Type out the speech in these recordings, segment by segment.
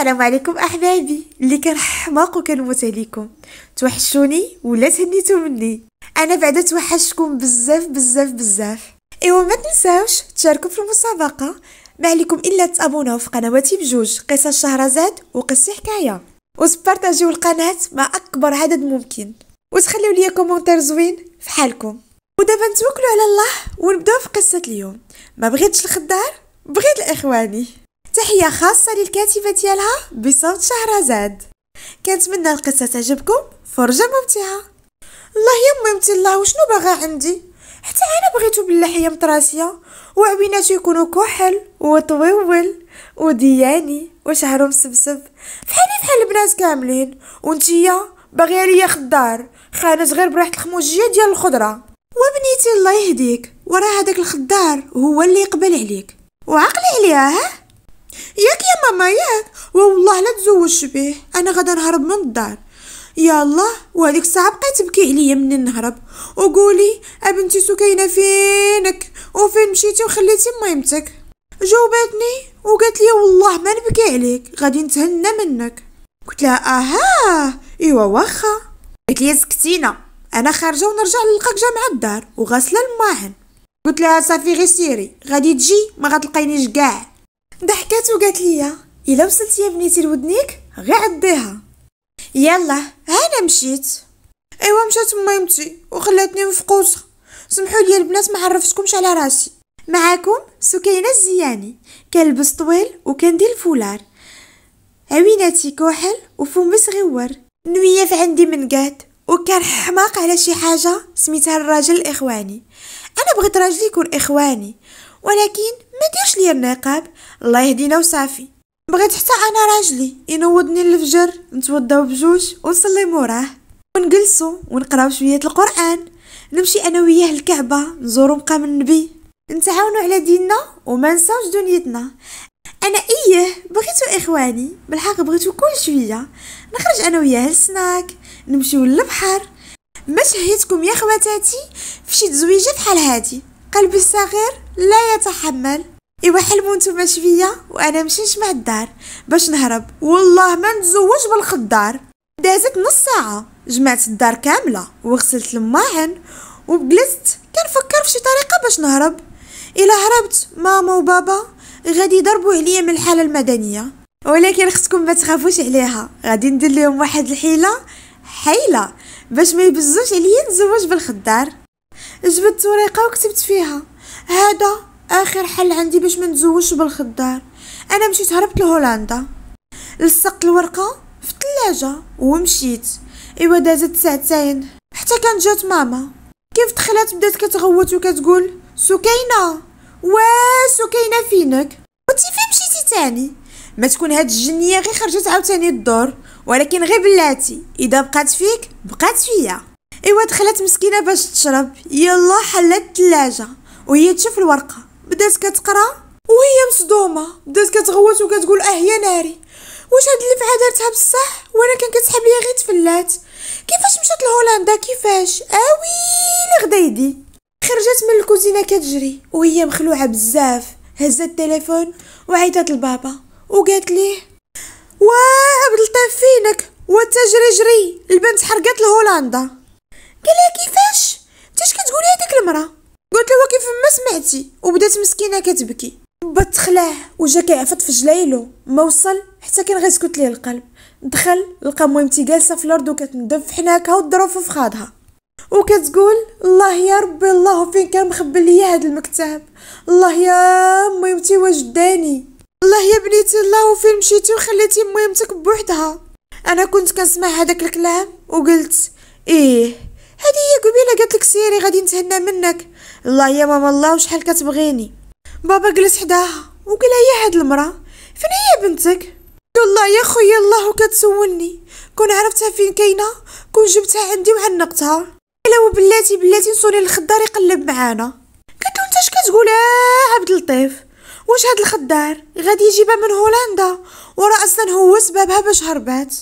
السلام عليكم احبابي اللي كان حماق وكنموت عليكم توحشوني ولا تهنيتو مني انا بعدا توحشتكم بزاف بزاف بزاف ايوا ما تنساوش تشاركوا في المسابقه ما عليكم الا تابوناو في قنواتي بجوج قصه شهرزاد وقصه حكايه وسبارطاجيو القناه مع اكبر عدد ممكن وتخليو لي كومونتير زوين في حالكم ودابا نتوكلوا على الله ونبداو في قصه اليوم ما بغيتش الخضار بغيت الاخواني تحية خاصة للكاتبة ديالها بصوت شهرزاد كنتمنى القصة تعجبكم فرجة ممتعة الله يما يمتي الله وشنو باغا عندي حتى انا بغيتو باللحية مطراسية وعويناتو يكونوا كحل وطويول ودياني وشعرو مسبسب فحالي فحال البنات كاملين وانتيا باغيه ليا خضار خانت غير بريحه الخموجيه ديال الخضره وبنيتي الله يهديك وراه هذاك الخضار هو اللي يقبل عليك وعقلي عليها ها ياك يا ماما ياك والله لا تزوجش به انا غدا نهرب من الدار يا الله وهذيك الساعه بقيت تبكي عليا من نهرب وقولي ابنتي سكينه فينك وفين مشيتي وخليتي ميمتك جاوبتني وقالت لي والله ما نبكي عليك غادي نتهنى منك قلت لها اها ايوا واخا قالت لي سكتينا انا خارجه ونرجع نلقاك جامعة الدار وغاسله الماهن قلت لها صافي غير سيري غادي تجي ما غتلقينيش كاع ضحكات وقالت لي الا وصلتي يا بنيتي لودنيك غير عديها يلا انا مشيت ايوا مشات ميمتي وخلاتني مفقوسه سمحوا لي البنات ما عرفتكمش على راسي معاكم سكينه الزياني كنلبس طويل وكندير الفولار عويناتي كحل وفمي صغيور نويف عندي من قاد وكان حماق على شي حاجه سميتها الراجل الاخواني انا بغيت راجلي يكون اخواني ولكن ما ديرش ليا النقاب الله يهدينا وصافي بغيت حتى انا راجلي ينوضني الفجر نتوضاو بجوج ونصلي موراه ونجلسو ونقراو شويه القران نمشي انا وياه الكعبه نزورو مقام النبي نتعاونو على ديننا وما نساوش دنيتنا انا ايه بغيتو اخواني بالحق بغيتو كل شويه نخرج انا وياه السناك نمشيو للبحر ما شهيتكم يا خواتاتي فشي تزويجه بحال هادي قلبي الصغير لا يتحمل ايوا حلموا نتوما شويه وانا مشيش مع الدار باش نهرب والله ما نتزوج بالخضار دازت نص ساعه جمعت الدار كامله وغسلت الماعن وجلست كنفكر في شي طريقه باش نهرب الا هربت ماما وبابا غادي يضربوا عليا من الحاله المدنيه ولكن خصكم ما تخافوش عليها غادي ندير لهم واحد الحيله حيله باش ما يبزوش عليا نتزوج بالخضار جبت طريقه وكتبت فيها هذا اخر حل عندي باش ما نتزوجش بالخضار انا مشيت هربت لهولندا لصقت الورقه في الثلاجه ومشيت ايوا دازت ساعتين حتى كانت جات ماما كيف دخلت بدات كتغوت وكتقول سكينه وا سكينه فينك وانتي فين مشيتي تاني ما تكون هاد الجنيه غير خرجت عاوتاني الدور ولكن غير بلاتي اذا بقات فيك بقات فيا ايوا دخلت مسكينه باش تشرب يلا حلت الثلاجه وهي تشوف الورقه بدات كتقرا وهي مصدومه بدات كتغوت وكتقول اه يا ناري واش هاد اللفعه دارتها بصح وانا كان كتسحب ليا غير تفلات كيفاش مشات لهولندا كيفاش اوي غدا يدي خرجت من الكوزينه كتجري وهي مخلوعه بزاف هزت التليفون وعيطت لبابا وقالت ليه واه عبد اللطيف فينك وتجري جري البنت حرقت لهولندا قالها كيفاش تاش كتقولي هذيك المراه قلت له كيف ما سمعتي وبدات مسكينه كتبكي با تخلع وجا كيعفط في جلايلو ما وصل حتى كان غيسكت ليه القلب دخل لقى مهمتي جالسه في الارض وكتندف في حناكها والظروف في خاضها وكتقول الله يا ربي الله فين كان مخبي ليا هاد المكتب الله يا مهمتي واش داني الله يا بنيتي الله وفين مشيتي وخليتي مهمتك بوحدها انا كنت كنسمع هذاك الكلام وقلت ايه هذه هي قبيله قالت لك سيري غادي نتهنى منك الله يا ماما الله وشحال كتبغيني بابا جلس حداها وقال هي هاد المراه فين هي بنتك والله يا خويا الله وكتسولني كون عرفتها فين كاينه كون جبتها عندي وعنقتها الا وبلاتي بلاتي نصوني الخضار يقلب معانا قلت له انت اش كتقول آه، عبد اللطيف واش هاد الخضار غادي يجيبها من هولندا وراه اصلا هو سببها باش هربات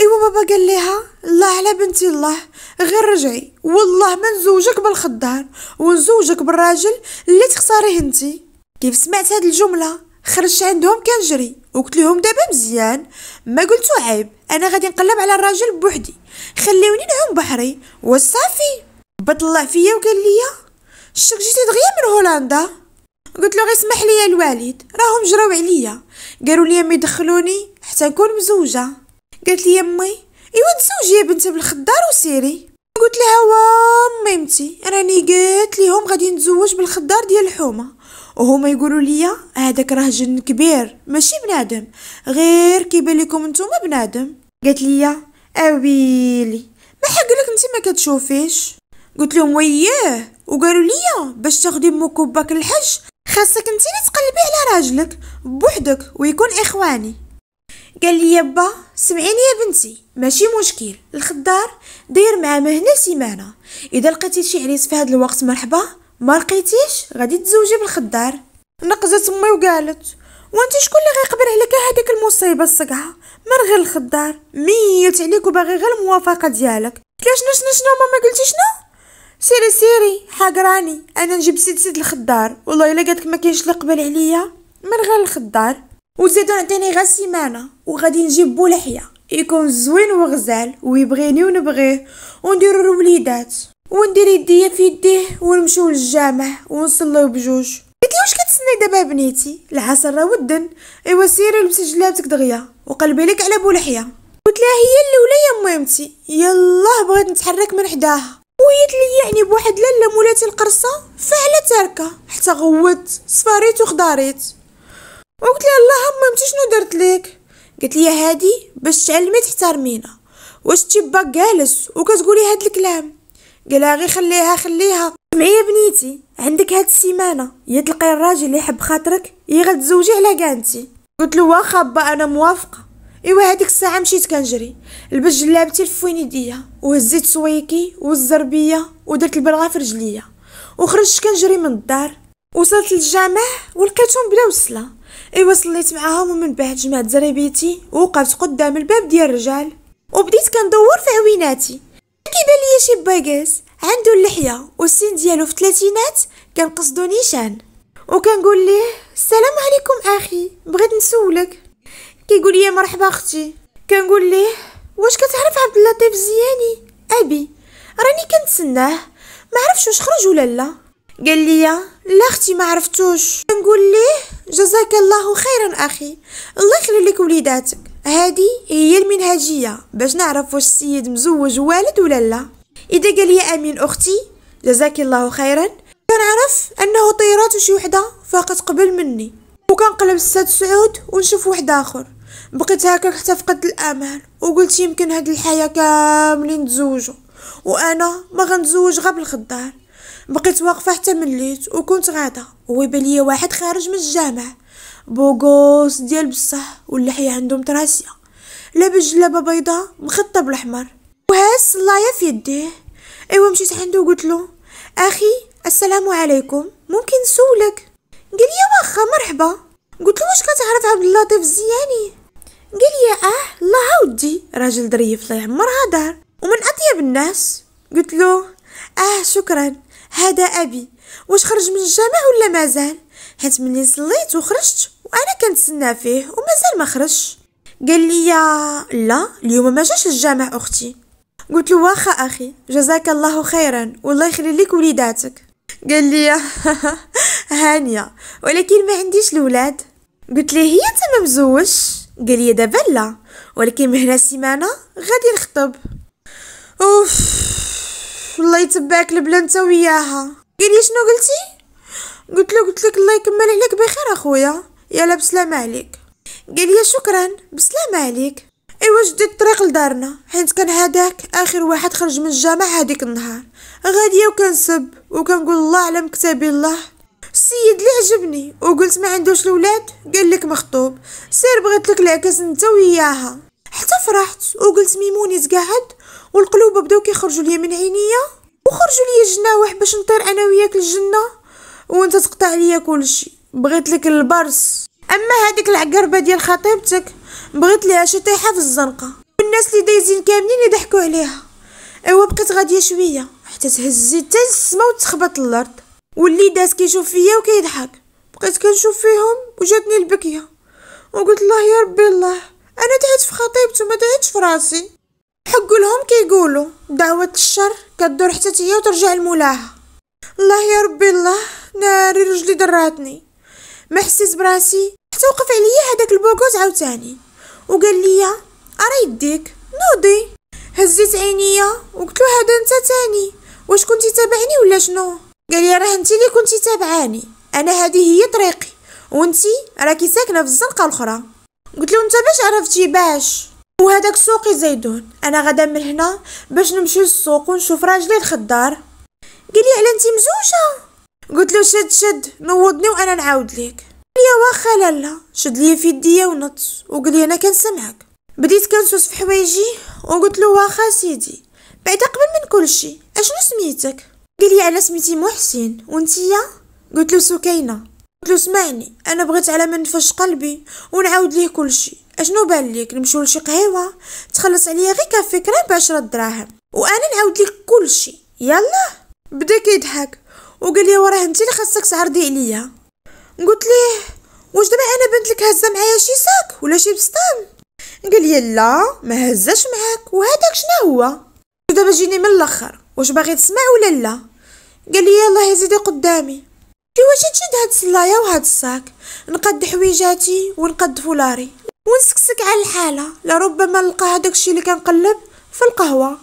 ايوا بابا قال ليها الله على بنتي الله غير رجعي والله ما نزوجك بالخضار ونزوجك بالراجل اللي تختاريه انتي كيف سمعت هاد الجمله خرجت عندهم كنجري وقلت لهم دابا مزيان ما قلتو عيب انا غادي نقلب على الراجل بوحدي خليوني نعوم بحري وصافي بطلع فيا وقال لي شك جيتي دغيا من هولندا قلت له غير اسمح لي الوالد راهم جراو عليا قالوا لي ما يدخلوني حتى نكون مزوجه قالت لي امي ايوا تزوجي يا بنت بالخدار وسيري قلت لها وا ميمتي راني قلت لهم غادي نتزوج بالخدار ديال الحومه وهما يقولوا لي هذاك راه جن كبير ماشي بنادم غير كيبان لكم نتوما بنادم قالت لي اويلي ما حق لك انت ما كتشوفيش قلت لهم وياه وقالوا لي باش تاخدي امك وباك الحج خاصك انت اللي تقلبي على راجلك بوحدك ويكون اخواني قال لي يابا سمعيني يا بنتي ماشي مشكل الخضار داير مع مهنه سيمانه اذا لقيتي شي عريس في هذا الوقت مرحبا ما لقيتيش غادي تزوجي بالخضار نقزت امي وقالت وانت شكون اللي غيقبر عليك هذيك المصيبه الصقعه من غير الخضار ميت عليك وباغي غير الموافقه ديالك كلاش شنو شنو ماما قلتي شنو سيري سيري حقراني انا نجيب سيد سيد الخضار والله الا قالك ما كاينش اللي قبل عليا من غير الخضار وزيدو نعطيني غا سيمانه وغادي نجيبو لحيه يكون زوين وغزال ويبغيني ونبغيه ونديرو الوليدات وندير يديا في يديه ونمشيو للجامع ونصليو بجوج قلت واش كتسني دابا بنيتي العصر راه ودن ايوا سيري لبسي جلابتك دغيا وقلبي لك على بولحيه قلت لها هي الاولى يا مامتي يلاه بغيت نتحرك من حداها ويت لي يعني بواحد لاله مولاتي القرصه فعلا تاركه حتى غوت صفاريت وخضاريت وقلت لها اللهم ما شنو درت لك قلت لي هادي باش تعلمي تحترمينا واش تيباك جالس وكتقولي هاد الكلام قالها غير خليها خليها سمعي يا بنيتي عندك هاد السيمانه يا تلقاي الراجل اللي يحب خاطرك يا غتزوجي على كانتي قلت له واخا با انا موافقه ايوا هذيك الساعه مشيت كنجري لبس جلابتي الفوين يديا وهزيت سويكي والزربيه ودرت البلغه في رجليا وخرجت كنجري من الدار وصلت للجامع ولقيتهم بلا وصله ايوا صليت معاهم ومن بعد جمعت زريبيتي ووقفت قدام الباب ديال الرجال وبديت كندور في عويناتي كيبان ليا شي باكاس عنده اللحيه والسن ديالو في الثلاثينات كان قصدو نيشان وكنقول ليه السلام عليكم اخي بغيت نسولك كيقول لي مرحبا اختي كنقول ليه واش كتعرف عبد اللطيف زياني ابي راني كنتسناه ما عرفش واش خرج ولا لا قال لي لا اختي ما عرفتوش كنقول ليه جزاك الله خيرا أخي الله يخلي لك وليداتك هادي هي المنهجية باش نعرف واش السيد مزوج والد ولا لا إذا قال لي أمين أختي جزاك الله خيرا كنعرف أنه طيرات شي وحدة فاقت قبل مني وكنقلب الساد سعود ونشوف واحد آخر بقيت هكا حتى فقدت الامل وقلت يمكن هاد الحياه كاملين تزوجوا وانا ما غنتزوج غير بالخضار بقيت واقفه حتى مليت وكنت غاده هو ليا واحد خارج من الجامع بوغوس ديال بصح واللحيه عندهم تراسيه لابس جلابه بيضاء مخطه بالاحمر وهاس الصلايه في يديه ايوا مشيت عنده وقلت له اخي السلام عليكم ممكن نسولك قال لي واخا مرحبا قلت له واش كتعرف عبد اللطيف الزياني قال لي اه الله ودي راجل ظريف الله يعمرها دار ومن اطيب الناس قلت له اه شكرا هذا ابي واش خرج من الجامع ولا مازال حيت ملي صليت وخرجت وانا كنتسنى فيه ومازال ما خرج قال لي لا اليوم ما جاش الجامع اختي قلت له واخا اخي جزاك الله خيرا والله يخلي لك وليداتك قال لي هانيه ولكن ما عنديش الولاد قلت لي هي تما مزوج قال لي دابا لا ولكن مهنا سيمانه غادي نخطب اوف والله يتبعك البلا انت وياها قال لي شنو قلتي قلت له قلت لك الله يكمل عليك بخير اخويا يلا بسلامه عليك قال لي شكرا بسلامه عليك ايوا جدي الطريق لدارنا حيت كان هذاك اخر واحد خرج من الجامع هذيك النهار غادي وكنسب وكنقول الله على مكتبي الله السيد اللي عجبني وقلت ما عندوش الولاد قال لك مخطوب سير بغيت لك العكاس انت وياها حتى فرحت وقلت ميموني تقعد والقلوب بداو كيخرجوا ليا من عينيا وخرجوا ليا الجناوح باش نطير انا وياك للجنه وانت تقطع ليا كلشي بغيت لك البرص اما هذيك العقربه ديال خطيبتك بغيت ليها شي طيحه في الزنقه والناس اللي دايزين كاملين يضحكوا عليها ايوا بقيت غاديه شويه حتى تهزيت حتى السما وتخبط الارض واللي داس كيشوف فيا وكيضحك بقيت كنشوف فيهم وجاتني البكيه وقلت الله يا ربي الله انا تعبت في خطيبتي وما تعبتش في راسي حق لهم كيقولوا دعوة الشر كدور حتى هي وترجع لمولاها الله يا ربي الله ناري رجلي دراتني ما حسيت براسي حتى وقف عليا هذاك البوكوز عاوتاني وقال لي ارى يديك نوضي هزيت عينيا وقلت له هذا انت تاني واش كنتي تابعني ولا شنو قال لي راه انت اللي كنتي تابعاني انا هذه هي طريقي وانتي راكي ساكنه في الزنقه الاخرى قلت له انت باش عرفتي باش وهذاك سوق زيدون انا غدا من هنا باش نمشي للسوق ونشوف راجلي الخضار قال لي على انت مزوجه قلت له شد شد نوضني وانا نعاود ليك قال لي واخا لالا شد لي في يديا ونط وقال لي انا كنسمعك بديت كنسوس في حوايجي وقلت له واخا سيدي بعدا قبل من كل شيء اشنو سميتك قال لي على سميتي محسن وانتيا قلت له سكينه قلت له سمعني انا بغيت على من نفش قلبي ونعاود ليه كل شيء اشنو بان ليك نمشيو لشي قهيوه تخلص عليا غير كافي كريم رد دراهم وانا نعاود لك كلشي يلا بدا كيضحك وقال لي وراه انت اللي خاصك تعرضي عليا قلت ليه واش دابا انا بنت لك هزه معايا شي ساك ولا شي بسطام قال لي لا ما هزاش معاك وهذاك شنو هو دابا جيني من الاخر واش باغي تسمع ولا لا قال لي يلاه يزيدي قدامي كي واش تشد هاد السلايه وهاد الصاك نقد حويجاتي ونقد فولاري ونسكسك على الحالة لربما نلقى هذاك الشيء اللي كنقلب في القهوة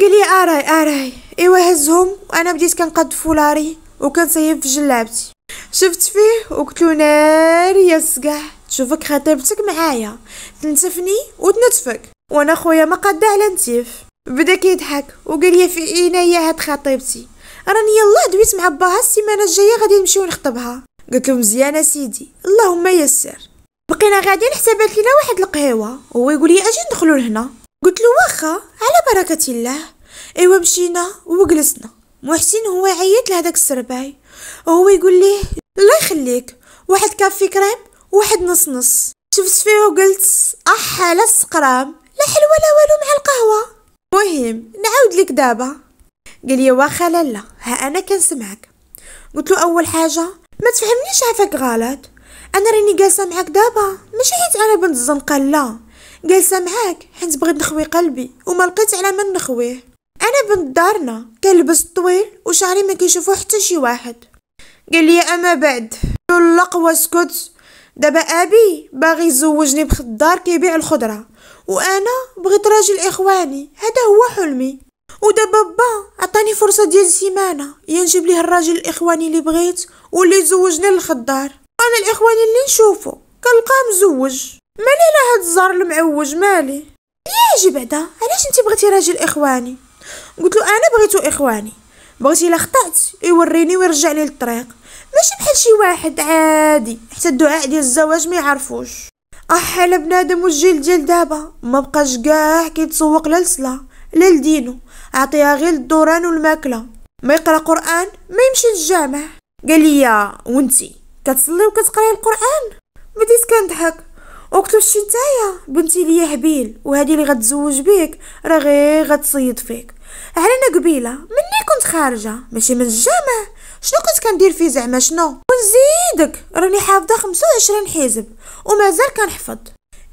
قال لي اراي اراي ايوا هزهم وانا بديت كنقد فولاري وكنصيب في جلابتي شفت فيه وقلت له ناري يا السقاح تشوفك خطيبتك معايا تنتفني وتنتفك وانا خويا ما قد على نتيف بدا كيضحك وقال لي في اين هي هاد خطيبتي راني يلاه دويت مع باها السيمانه الجايه غادي نمشيو نخطبها قلت له مزيانه سيدي اللهم يسر بقينا غاديين حتى لينا واحد القهيوه هو يقول لي اجي ندخلوا لهنا قلت له واخا على بركه الله ايوا مشينا وجلسنا محسن هو عيط لهداك السرباي وهو يقول لي الله يخليك واحد كافي كريم واحد نص نص شفت فيه وقلت اح على السقرام لا حلوه لا والو مع القهوه مهم نعاود لك دابا قال لي واخا لالا ها انا كنسمعك قلت له اول حاجه ما تفهمنيش عافاك غلط انا راني جالسه معاك دابا ماشي حيت انا بنت الزنقه لا جالسه معاك حيت بغيت نخوي قلبي وما لقيت على من نخويه انا بنت دارنا كنلبس طويل وشعري ما كيشوفو حتى شي واحد قال لي اما بعد طلق واسكت دابا ابي باغي يزوجني بخدار كيبيع الخضره وانا بغيت راجل اخواني هذا هو حلمي ودابا با عطاني فرصه ديال سيمانه يا نجيب ليه الراجل الاخواني اللي بغيت واللي يزوجني للخدار انا الاخوان اللي نشوفه كنلقاه مزوج مالي لا هاد الزار المعوج مالي ياجي بعدا علاش انت بغيتي راجل اخواني قلت له انا بغيتو اخواني بغيتي الا خطات يوريني ويرجع لي للطريق ماشي بحال شي واحد عادي حتى الدعاء ديال الزواج ما يعرفوش اح على بنادم والجيل ديال دابا ما بقاش كاع كيتسوق لا لصلاه لا لدينو عطيها غير الدوران والماكله ما يقرا قران ما يمشي للجامع قال لي وانتي كتصلي وكتقراي القران بديت كنضحك وكتب شي نتايا بنتي ليا هبيل وهادي اللي غتزوج بيك راه غير غتصيد فيك على انا قبيله مني كنت خارجه ماشي من الجامع شنو كنت كندير فيه زعما شنو ونزيدك راني حافظه 25 حزب ومازال كنحفظ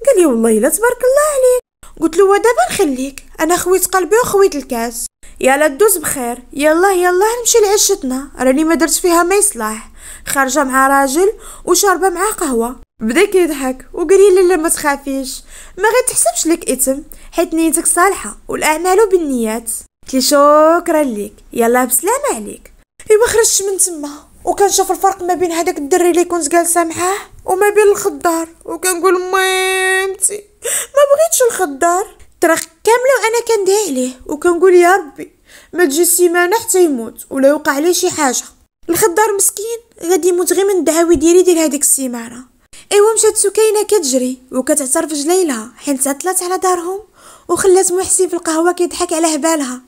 قال لي والله الا تبارك الله عليك قلت له ودابا نخليك انا خويت قلبي وخويت الكاس يلا دوز بخير يلا يلا نمشي لعشتنا راني ما درت فيها ما يصلح خارجة مع راجل وشاربة معاه قهوة بدا كيضحك وقال لي لا ما تخافيش ما غتحسبش لك اثم حيت نيتك صالحه والاعمال بالنيات قلت شكرا ليك يلا بسلامه عليك ايوا خرجت من تما وكنشوف الفرق ما بين هذاك الدري اللي كنت جالسه معاه وما بين الخضار وكنقول ميمتي ما بغيتش الخضار ترخ كامله وانا كندعي عليه وكنقول يا ربي ما تجي سيمانه حتى يموت ولا يوقع ليه شي حاجه الخضار مسكين غادي يموت غير من الدعاوي ديالي ديال هذيك السيمانه ايوا مشات سكينه كتجري وكتعترف جليلها حين تعطلت على دارهم وخلات محسن في القهوه كيضحك على هبالها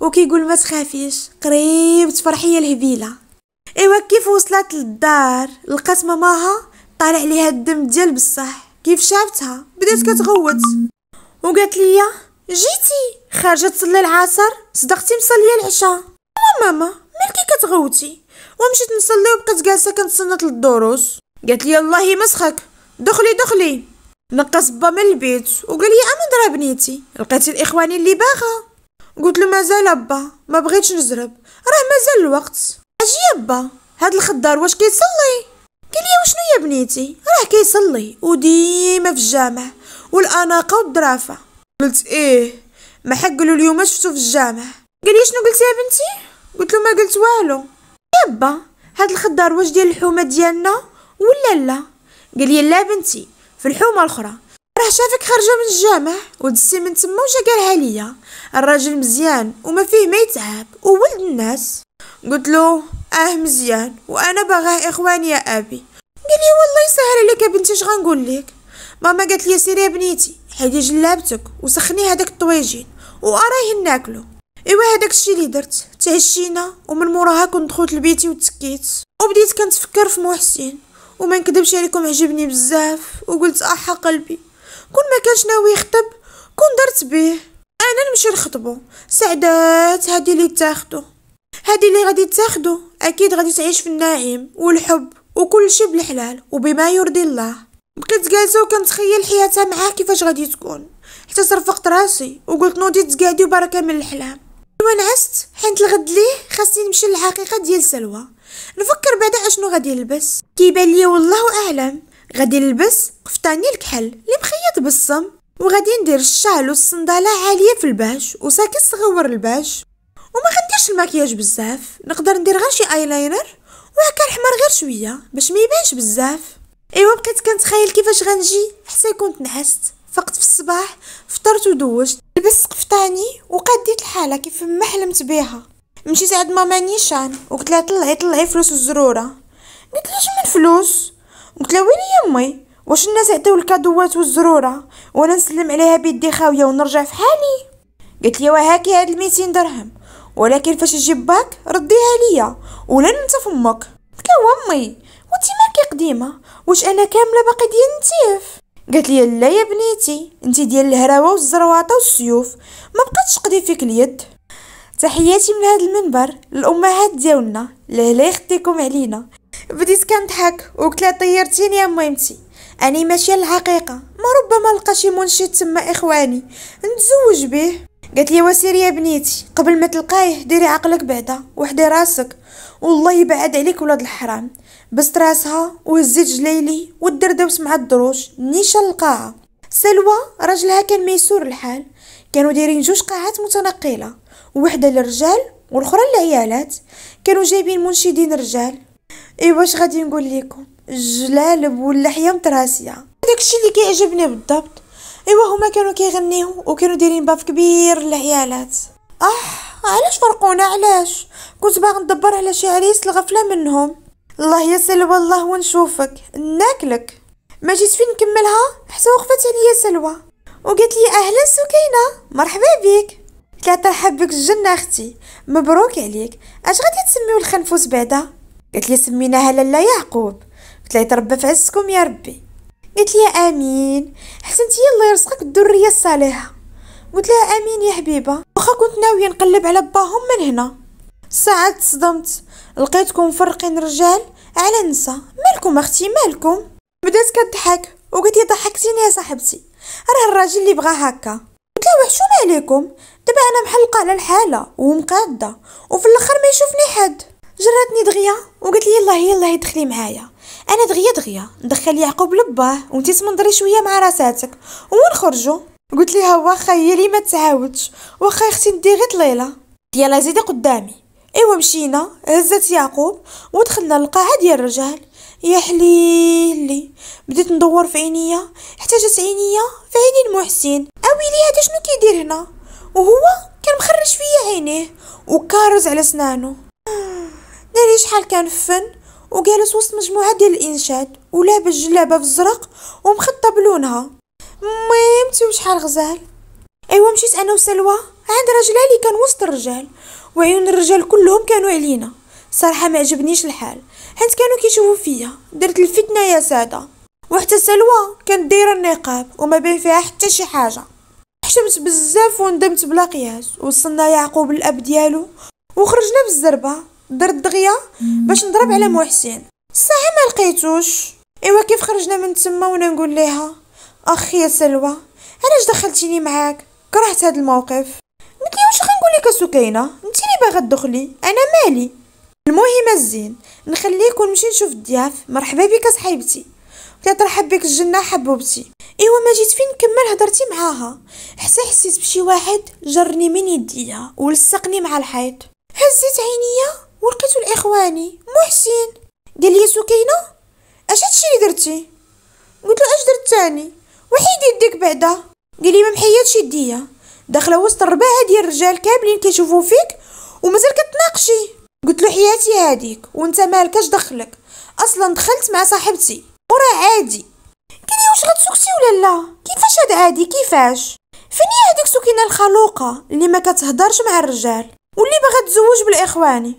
وكيقول ما تخافيش قريب يا الهبيله ايوا كيف وصلت للدار لقات ماماها طالع ليها الدم ديال بصح كيف شافتها بدات كتغوت وقالت لي جيتي خارجه تصلي العصر صدقتي مصليه العشاء ماما مالكي كتغوتي ومشيت نصلي وبقيت جالسه كنتسنت للدروس قالت لي الله يمسخك دخلي دخلي نقص با من البيت وقال لي امن درا بنيتي لقيت الاخواني اللي باغا قلت له مازال ابا ما بغيتش نزرب راه مازال الوقت اجي با هاد الخضار واش كيصلي قال لي وشنو يا بنيتي راه كيصلي وديما في الجامع والاناقه والدرافه قلت ايه ما حق اليوم شفتو في الجامع قال لي شنو قلتي يا بنتي قلت له ما قلت والو يابا هاد الخضار واش ديال الحومه ديالنا ولا لا قال لي لا بنتي في الحومه الاخرى راه شافك خارجه من الجامع ودسي من تما وجا قالها ليا الراجل مزيان وما فيه ما يتعب وولد الناس قلت له اه مزيان وانا باغاه اخواني يا ابي قال لي والله يسهل عليك بنتي اش غنقول لك ماما قالت لي سيري يا بنيتي حيدي جلابتك وسخني هذاك الطويجين واراهن ناكلو ايوا هذاك الشيء اللي درت تهشينا ومن موراها كنت دخلت لبيتي وتسكيت وبديت كنتفكر في محسن وما نكذبش عليكم عجبني بزاف وقلت اح قلبي كون ما كانش ناوي يخطب كون درت به انا نمشي نخطبو سعدات هادي اللي تاخدو هادي اللي غادي تاخدو اكيد غادي تعيش في النعيم والحب وكل شيء بالحلال وبما يرضي الله بقيت جالسه وكنتخيل حياتها معاه كيفاش غادي تكون حتى رفقت راسي وقلت نوضي تقادي وبركه من الاحلام ونعست حيت الغد ليه خاصني نمشي للحقيقه ديال سلوى نفكر بعدا اشنو غادي نلبس كيبان لي والله اعلم غادي نلبس قفطاني الكحل اللي مخيط بالصم وغادي ندير الشال والصندالة عالية في الباش وساكن صغور الباش وما غنديرش الماكياج بزاف نقدر ندير غير شي ايلاينر وهكا نحمر غير شوية باش ما يبانش بزاف ايوا بقيت كنتخيل كيفاش غنجي حتى كنت نعست فقت في الصباح فطرت ودوشت لبست قفطاني وقديت الحاله كيف ما حلمت بيها مشيت عند ماما نيشان وقلت لها طلعي طلعي فلوس الزروره قلت لها شمن فلوس قلت لها وين يمي واش الناس عطيو الكادوات والزروره وانا نسلم عليها بيدي خاويه ونرجع في حالي قلت لي وهاكي هاد الميتين درهم ولكن فاش نجي باك رديها ليا ولا انت فمك قلت لها امي وانت مالكي قديمه واش انا كامله باقي ديال نتيف قالت لي لا يا بنيتي انت ديال الهراوه والزرواطه والسيوف ما بقاتش تقضي فيك اليد تحياتي من هذا المنبر للامهات ديالنا لهلا يخطيكم علينا بديت كنضحك وقلت لها طيرتيني يا ميمتي اني ماشيه للحقيقه ما ربما نلقى شي منشد تما اخواني نتزوج به قالت لي وسير يا بنيتي قبل ما تلقايه ديري عقلك بعدا وحدي راسك والله يبعد عليك ولاد الحرام بستراسها والزيت جليلي والدردوس مع الدروش نيشا القاعة سلوى راجلها كان ميسور الحال كانوا دايرين جوج قاعات متنقلة وحدة للرجال والاخرى للعيالات كانوا جايبين منشدين رجال اي واش غادي نقول لكم جلال واللحيه متراسيه داكشي اللي كيعجبني بالضبط ايوا هما كانوا كيغنيو وكانوا دايرين باف كبير للعيالات اه علاش فرقونا علاش كنت باغي ندبر على شي عريس الغفله منهم الله يا سلوى الله ونشوفك ناكلك ما جيت فين نكملها حتى وقفت عليا سلوى وقالت لي اهلا سكينه مرحبا بك لا ترحب بك الجنه اختي مبروك عليك اش غادي تسميو الخنفوس بعدا قالت لي سميناها لالا يعقوب قلت لها يتربى في عزكم يا ربي قالت لي امين حسنتي الله يرزقك الذريه الصالحه قلت لها امين يا حبيبه واخا كنت ناويه نقلب على باهم من هنا ساعات صدمت لقيتكم مفرقين رجال على نسا مالكم اختي مالكم بدات كضحك وقالت لي ضحكتيني يا صاحبتي راه الراجل اللي بغا هكا قلت لها وحشو مالكم دابا انا محلقه على الحاله ومقاده وفي الاخر ما يشوفني حد جراتني دغيا وقلت لي يلاه يلاه دخلي معايا انا دغيا دغيا ندخل يعقوب لباه وانتي تمنظري شويه مع راساتك ونخرجوا قلت ليها واخا هي لي ما تعاودش واخا اختي ندي غير طليله ديالها زيدي قدامي ايوا مشينا هزت يعقوب ودخلنا للقاعه ديال الرجال يا حليلي بديت ندور في عينيا حتى جات عينيا في عينين محسن اويلي هذا شنو كيدير هنا وهو كان مخرج فيا عينيه وكارز على سنانو ناري شحال كان فن وجالس وسط مجموعه ديال الانشاد ولابس جلابه في الزرق ومخطط بلونها ميمتي وشحال غزال ايوا مشيت انا وسلوى عند رجلها اللي كان وسط الرجال وعيون الرجال كلهم كانوا علينا صراحه ما عجبنيش الحال حيت كانوا كيشوفوا فيا درت الفتنه يا ساده وحتى سلوى كانت دايره النقاب وما بين فيها حتى شي حاجه حشمت بزاف وندمت بلا قياس وصلنا يعقوب الاب ديالو وخرجنا بالزربه درت دغيا باش نضرب على محسن الساعه ما لقيتوش ايوا كيف خرجنا من تما وانا نقول ليها اخي يا سلوى علاش دخلتيني معاك كرهت هذا الموقف ما واش غنقول لك سكينه انت اللي باغا تدخلي انا مالي المهم الزين نخليك ونمشي نشوف الضياف مرحبا بك صاحبتي كترحب بك الجنه حبوبتي ايوا ما جيت فين نكمل هضرتي معاها حس حسيت بشي واحد جرني من يديا ولصقني مع الحيط هزيت عينيا ولقيت الاخواني محسن قال لي سكينه اش هادشي اللي درتي قلت له اش درت تاني وحيد يديك بعدا قال لي ما محياتش يديا داخله وسط الرباعه ديال الرجال كاملين كيشوفوا فيك ومازال كتناقشي قلت له حياتي هاديك وانت مالكاش دخلك اصلا دخلت مع صاحبتي وراه عادي قال واش غتسكتي ولا لا كيفاش هاد عادي كيفاش فين هي هذيك سكينه الخلوقه اللي ما كتهضرش مع الرجال واللي باغا تزوج بالاخواني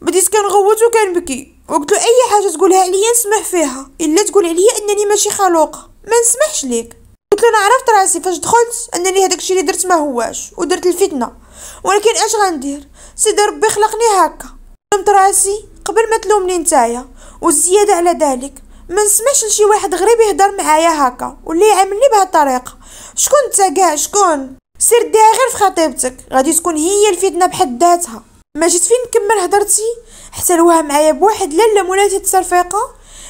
بديت كنغوت وكنبكي وقلت له اي حاجه تقولها عليا نسمح فيها الا تقول عليا انني ماشي خلوقه ما نسمحش ليك قلت له انا عرفت راسي فاش دخلت انني هذاك الشيء اللي درت ما هواش ودرت الفتنه ولكن اش غندير سيدي ربي خلقني هكا لمت راسي قبل ما تلومني نتايا والزياده على ذلك ما نسمعش لشي واحد غريب يهضر معايا هكا واللي يعاملني بهذه الطريقه شكون انت كاع شكون سير ديها غير في خطيبتك غادي تكون هي الفتنه بحد ذاتها ما جيت فين نكمل هضرتي حتى لوها معايا بواحد لالة مولاتي التصرفيقه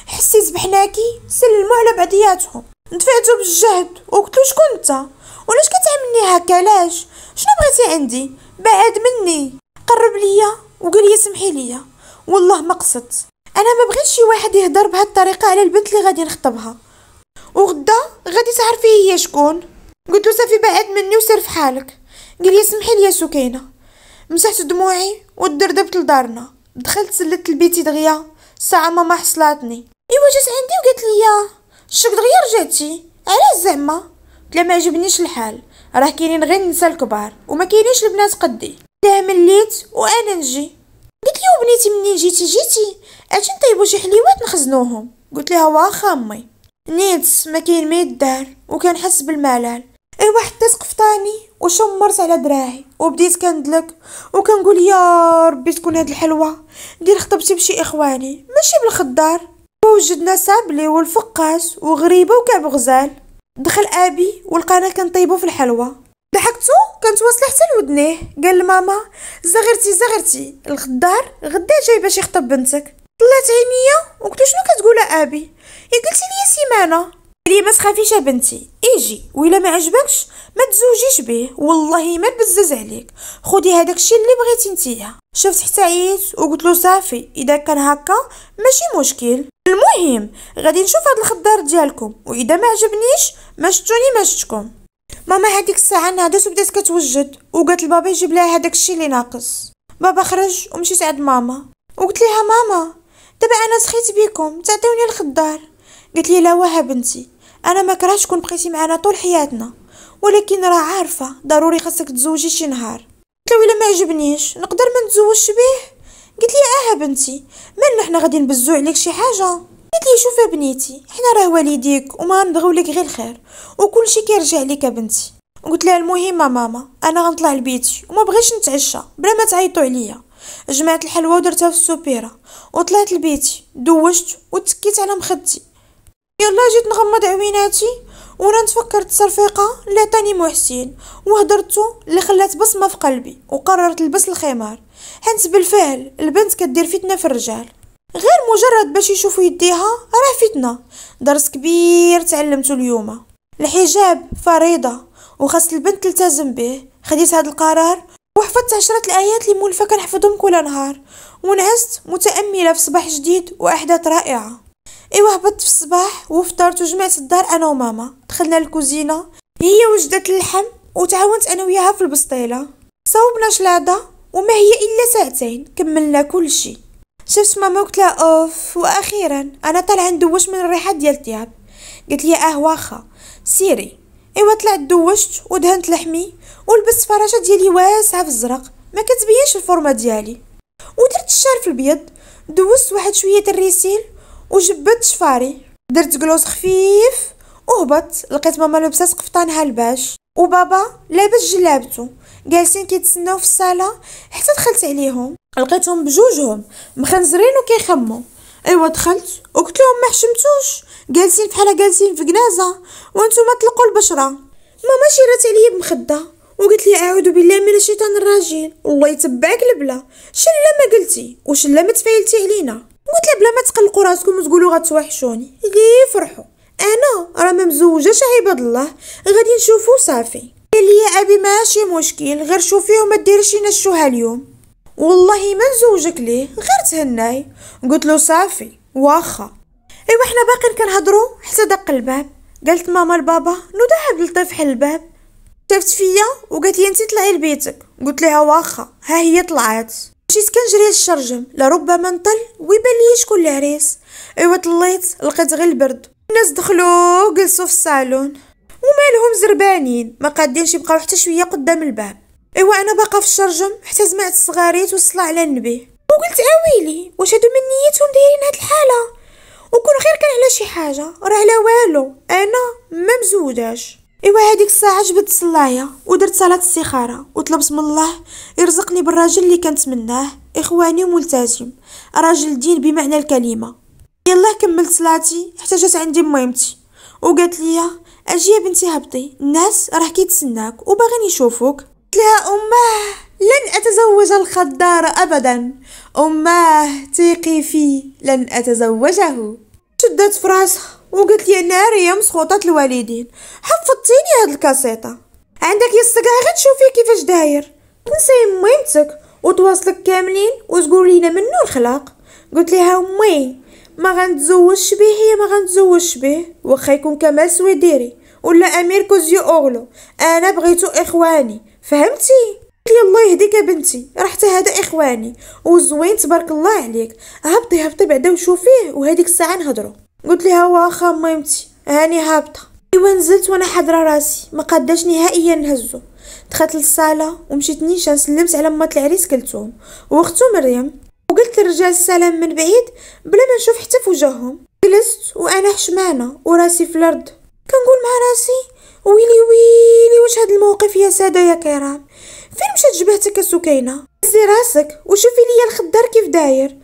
حسيت بحناكي سلموا على بعضياتهم دفعتو بالجهد له شكون نتا ولاش كتعاملني هكا علاش شنو بغيتي عندي بعد مني قرب ليا وقال لي سمحي ليا والله ما قصدت انا ما بغيتش شي واحد يهضر بهاد الطريقه على البنت اللي غادي نخطبها وغدا غادي تعرفي هي شكون قلت له صافي بعد مني وسير في حالك قال لي سمحي ليا سكينه مسحت دموعي ودردبت لدارنا دخلت سلت البيت دغيا ساعه ماما حصلاتني ايوا جات عندي وقالت لي الشك دغيا رجعتي علاش زعما قلت ما عجبنيش الحال راه كاينين غير النساء الكبار وما كاينينش البنات قدي لا مليت وانا نجي قلت لي بنيتي منين جيتي جيتي اجي نطيبو شي حليوات نخزنوهم قلت لها واخا امي نيت ما كاين ما يدار وكنحس بالملل ايوا حتى سقفطاني وشمرت على دراعي وبديت كندلك وكنقول يا ربي تكون هاد الحلوه دير خطبتي بشي اخواني ماشي بالخضار وجدنا سابلي والفقاس وغريبه وكعب غزال دخل ابي ولقانا كنطيبو في الحلوى ضحكتو كانت واصله حتى لودنيه قال لماما زغرتي زغرتي الخضار غدا جاي باش يخطب بنتك طلعت عينيا وقلت شنو كتقول ابي إيه، قلتي لي سيمانه قال لي ما تخافيش بنتي ايجي وإلا ما عجبكش ما تزوجيش به والله ما بزز عليك خدي هذاك الشيء اللي بغيتي نتيا شفت حتى عييت وقلت له صافي اذا كان هكا ماشي مشكل المهم غادي نشوف هاد الخضار ديالكم واذا ما عجبنيش ما شتوني ما شتكم ماما هذيك الساعه نهضت وبدات كتوجد وقالت لبابا يجيب لها هذاك الشيء اللي ناقص بابا خرج ومشيت عند ماما وقلت لها ماما دابا انا سخيت بكم تعطيوني الخضار قالت لي لا واه بنتي انا ما كرهتش كون بقيتي معنا طول حياتنا ولكن راه عارفه ضروري خاصك تزوجي شي نهار قلت له الا ما عجبنيش نقدر ما نتزوجش به قلت لي اه بنتي مالنا حنا غادي نبزو عليك شي حاجه قلت لي شوفي بنيتي حنا راه والديك وما نبغيو لك غير الخير وكل شيء كيرجع لك بنتي قلت لها المهم ماما انا غنطلع لبيتي وما بغيش نتعشى بلا ما تعيطوا عليا جمعت الحلوى ودرتها في السوبيره وطلعت لبيتي دوشت وتكيت على مخدتي يلا جيت نغمض عويناتي وران نتفكر التصرفيقة اللي عطاني محسن وهدرتو اللي خلات بصمة في قلبي وقررت لبس الخمار حنت بالفعل البنت كدير فتنة في الرجال غير مجرد باش يشوفوا يديها راه فتنة درس كبير تعلمته اليوم الحجاب فريضة وخاص البنت تلتزم به خديت هذا القرار وحفظت عشرة الآيات اللي مولفة كنحفظهم كل نهار ونعست متأملة في صباح جديد وأحداث رائعة ايوا هبطت في الصباح وفطرت وجمعت الدار انا وماما دخلنا للكوزينه هي وجدت اللحم وتعاونت انا وياها في البسطيله صوبنا شلاضه وما هي الا ساعتين كملنا كل شيء شفت ماما قلت لها اوف واخيرا انا طالعه ندوش من الريحه ديال الثياب قالت لي اه واخا سيري ايوا طلعت دوشت ودهنت لحمي ولبست فراشه ديالي واسعه في الزرق ما كتبينش الفورمه ديالي ودرت الشارف البيض دوزت واحد شويه الريسيل وجبدت شفاري درت كلوز خفيف وهبط لقيت ماما لبسات قفطانها الباش وبابا لابس جلابته جالسين كيتسناو في الصاله حتى دخلت عليهم لقيتهم بجوجهم مخنزرين وكيخمو ايوا دخلت وقلت لهم ما حشمتوش جالسين بحال جالسين في جنازه وانتم تلقوا البشره ماما شيرات عليا بمخده وقلت لي اعوذ بالله من الشيطان الرجيم الله يتبعك البلا شلا ما قلتي وشلا ما تفايلتي علينا قلت لها بلا ما تقلقوا راسكم وتقولوا غتوحشوني اللي يفرحوا انا راه ما مزوجاش عباد الله غادي نشوفو صافي قال لي ابي ماشي مشكل غير شوفيه وما ديريش لنا اليوم والله ما نزوجك ليه غير تهناي قلت له صافي واخا ايوا حنا باقيين كنهضروا حتى دق الباب قالت ماما لبابا نودا عبد اللطيف حل الباب شافت فيا وقالت لي انت طلعي لبيتك قلت لها واخا ها هي طلعت مشيت كنجري للشرجم لربما نطل ويبان لي شكون العريس ايوا طليت لقيت غير البرد الناس دخلوا جلسوا في الصالون ومالهم زربانين ما قادينش يبقاو حتى شويه قدام الباب ايوا انا باقا في الشرجم حتى سمعت الصغاريت وصلى على النبي وقلت اويلي واش هادو من نيتهم دايرين هاد الحاله وكون غير كان على شي حاجه راه على والو انا ما مزوداش ايوا هذيك الساعه جبت الصلايه ودرت صلاه الاستخاره وطلبت من الله يرزقني بالراجل اللي كنتمناه اخواني وملتزم راجل دين بمعنى الكلمه يلا كملت صلاتي حتى جات عندي ميمتي وقالت لي اجي يا بنتي هبطي الناس راه كيتسناك وباغين يشوفوك قلت لها اماه لن اتزوج الخضار ابدا اماه تيقي في لن اتزوجه شدت فراسها وقلت لي انها هي مسخوطه الوالدين حفظتيني هاد الكاسيطه عندك يصقها غير تشوفي كيفاش داير نسي ميمتك وتواصلك كاملين وتقول لينا منو الخلاق قلت لها امي ما غنتزوجش به هي ما غنتزوجش به واخا يكون كمال سويديري ولا امير كوزيو اوغلو انا بغيتو اخواني فهمتي قلت الله يهديك بنتي راه حتى هذا اخواني وزوين تبارك الله عليك هبطي هبطي بعدا وشوفيه وهذيك الساعه نهضروا قلت لها واخا ميمتي هاني هابطه ايوا نزلت وانا حاضره راسي ما قداش نهائيا نهزو دخلت للصاله ومشيت نيشان سلمت على مات العريس كلتهم وختو مريم وقلت للرجال السلام من بعيد بلا ما نشوف حتى في وجههم جلست وانا حشمانه وراسي في الارض كنقول مع راسي ويلي ويلي واش هاد الموقف يا ساده يا كرام فين مشات جبهتك السكينه هزي راسك وشوفي ليا الخدار كيف داير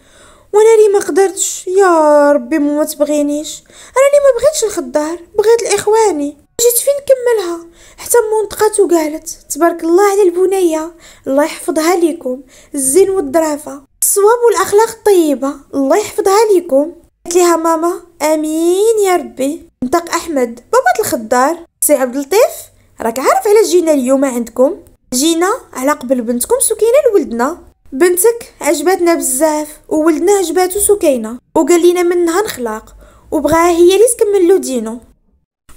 وانا لي ما قدرتش يا ربي ما تبغينيش راني ما بغيتش الخضار بغيت الاخواني جيت فين نكملها حتى منطقات وقالت تبارك الله على البنيه الله يحفظها ليكم الزين والدرافه الصواب والاخلاق الطيبه الله يحفظها ليكم قالت ليها ماما امين يا ربي نطق احمد بابا الخضار سي عبد اللطيف راك عارف علاش جينا اليوم عندكم جينا على قبل بنتكم سكينه لولدنا بنتك عجباتنا بزاف وولدنا عجباتو سكينه وقال لينا منها نخلاق وبغاها هي اللي تكمل له دينو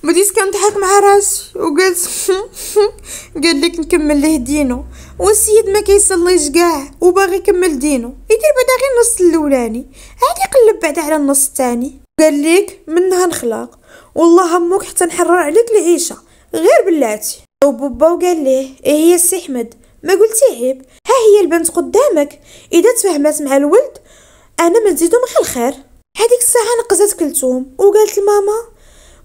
بديت كنضحك مع راسي وقلت قال لك نكمل له دينو والسيد ما كيصليش كاع وباغي يكمل دينو يدير بعدا غير النص الاولاني عاد يقلب بعدا على النص الثاني قال لك منها نخلاق والله امك حتى نحرر عليك العيشه غير بلاتي وبوبا وقال ليه ايه هي السي احمد ما قلتي عيب هي البنت قدامك اذا تفهمات مع الولد انا ما نزيدو غير الخير هذيك الساعه نقزات كلثوم وقالت لماما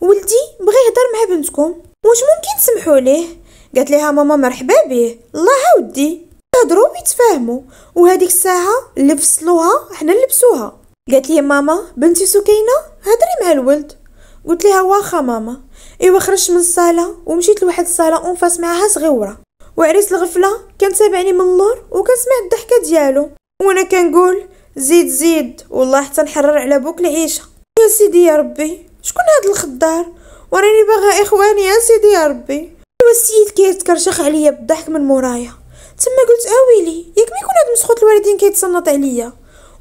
ولدي بغى يهضر مع بنتكم واش ممكن تسمحوا ليه قالت ليها ماما مرحبا به الله ودي تهضروا ويتفاهموا وهذيك الساعه اللي فصلوها حنا لبسوها قالت لي ماما بنتي سكينه هضري مع الولد قلت لها واخا ماما ايوا خرجت من الصاله ومشيت لواحد الصاله اونفاس معاها صغيره وعريس الغفله كان تابعني من اللور وكنسمع الضحكه ديالو وانا كنقول زيد زيد والله حتى نحرر على بوك العيشه يا سيدي يا ربي شكون هاد الخضار وراني باغا اخواني يا سيدي يا ربي ايوا السيد كيتكرشخ عليا بالضحك من مورايا تما قلت اويلي ياك ما يكون هاد مسخوط الوالدين كيتصنط عليا